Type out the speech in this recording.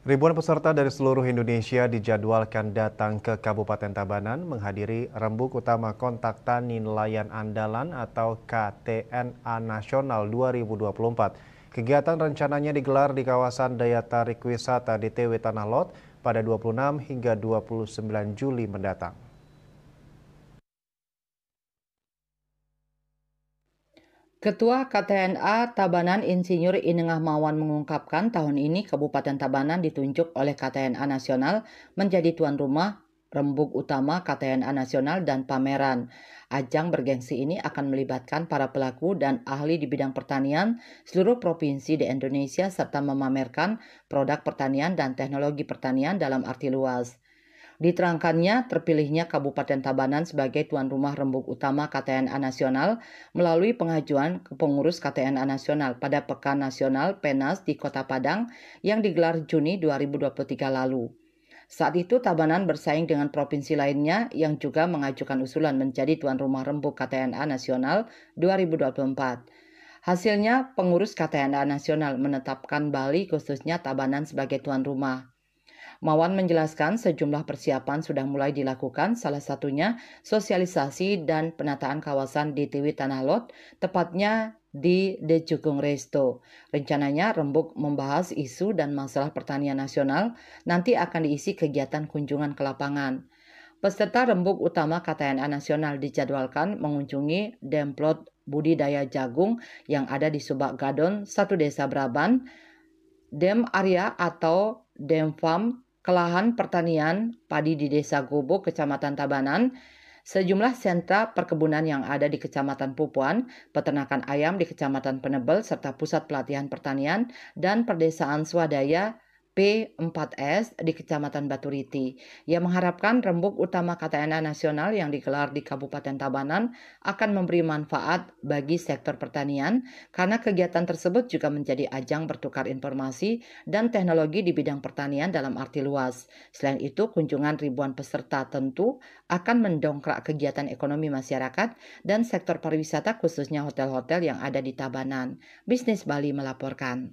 Ribuan peserta dari seluruh Indonesia dijadwalkan datang ke Kabupaten Tabanan menghadiri Rembuk Utama Kontak Tani Nelayan Andalan atau KTNA Nasional 2024. Kegiatan rencananya digelar di kawasan daya tarik wisata di TW Tanah Lot pada 26 hingga 29 Juli mendatang. Ketua KTNA Tabanan Insinyur Inengah Mawan mengungkapkan tahun ini Kabupaten Tabanan ditunjuk oleh KTNA Nasional menjadi tuan rumah rembuk utama KTNA Nasional dan pameran. Ajang bergengsi ini akan melibatkan para pelaku dan ahli di bidang pertanian seluruh provinsi di Indonesia serta memamerkan produk pertanian dan teknologi pertanian dalam arti luas. Diterangkannya terpilihnya Kabupaten Tabanan sebagai tuan rumah rembuk utama KTNA Nasional melalui pengajuan ke pengurus KTNA Nasional pada Pekan Nasional Penas di Kota Padang yang digelar Juni 2023 lalu. Saat itu Tabanan bersaing dengan provinsi lainnya yang juga mengajukan usulan menjadi tuan rumah rembuk KTNA Nasional 2024. Hasilnya, pengurus KTNA Nasional menetapkan Bali khususnya Tabanan sebagai tuan rumah. Mawan menjelaskan sejumlah persiapan sudah mulai dilakukan, salah satunya sosialisasi dan penataan kawasan di Tiwi Tanah Lot, tepatnya di Dejukung Resto. Rencananya Rembuk membahas isu dan masalah pertanian nasional, nanti akan diisi kegiatan kunjungan ke lapangan. Peserta rembuk utama KTNA Nasional dijadwalkan mengunjungi Demplot Budidaya Jagung yang ada di Subak Gadon, satu desa Braban, Dem Arya atau Demfam, kelahan pertanian padi di Desa Gobo, Kecamatan Tabanan, sejumlah sentra perkebunan yang ada di Kecamatan Pupuan, peternakan ayam di Kecamatan Penebel, serta pusat pelatihan pertanian dan perdesaan swadaya P4S di Kecamatan Baturiti. Ia mengharapkan rembuk utama KTNA nasional yang digelar di Kabupaten Tabanan akan memberi manfaat bagi sektor pertanian karena kegiatan tersebut juga menjadi ajang bertukar informasi dan teknologi di bidang pertanian dalam arti luas. Selain itu, kunjungan ribuan peserta tentu akan mendongkrak kegiatan ekonomi masyarakat dan sektor pariwisata khususnya hotel-hotel yang ada di Tabanan. Bisnis Bali melaporkan.